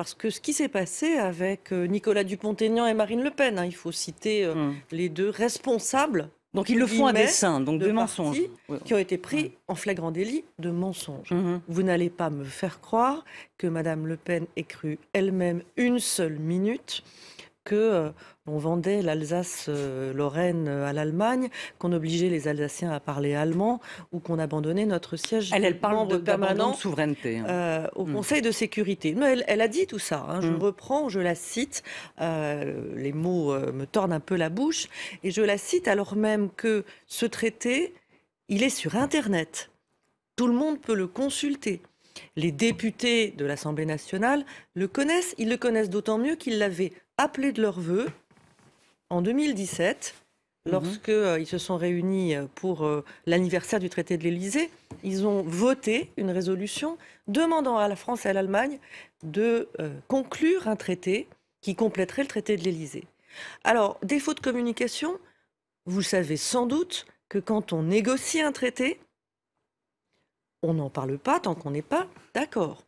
Parce que ce qui s'est passé avec euh, Nicolas Dupont-Aignan et Marine Le Pen, hein, il faut citer euh, hmm. les deux responsables. Donc ils le font à dessein, donc de, mensonges. Qui ont été pris en flagrant délit de mensonges. Mm-hmm. Vous n'allez pas me faire croire que Madame Le Pen ait cru elle-même une seule minute que euh, on vendait l'Alsace-Lorraine euh, euh, à l'Allemagne, qu'on obligeait les Alsaciens à parler allemand ou qu'on abandonnait notre siège. Elle, elle de permanente souveraineté hein. au mm. Conseil de sécurité. elle, a dit tout ça. Hein. Je mm. reprends, je la cite. les mots me tordent un peu la bouche et je la cite alors même que ce traité, il est sur Internet. Tout le monde peut le consulter les députés de l'Assemblée nationale le connaissent. Ils le connaissent d'autant mieux qu'ils l'avaient appelé de leur vœu en 2017, mhm. lorsque lorsqu'ils euh, se sont réunis euh, pour euh, l'anniversaire du traité de l'Élysée. Ils ont voté une résolution demandant à la France et à l'Allemagne de conclure un traité qui compléterait le traité de l'Élysée. Alors, défaut de communication, vous savez sans doute que quand on négocie un traité, on n'en parle pas tant qu'on n'est pas d'accord.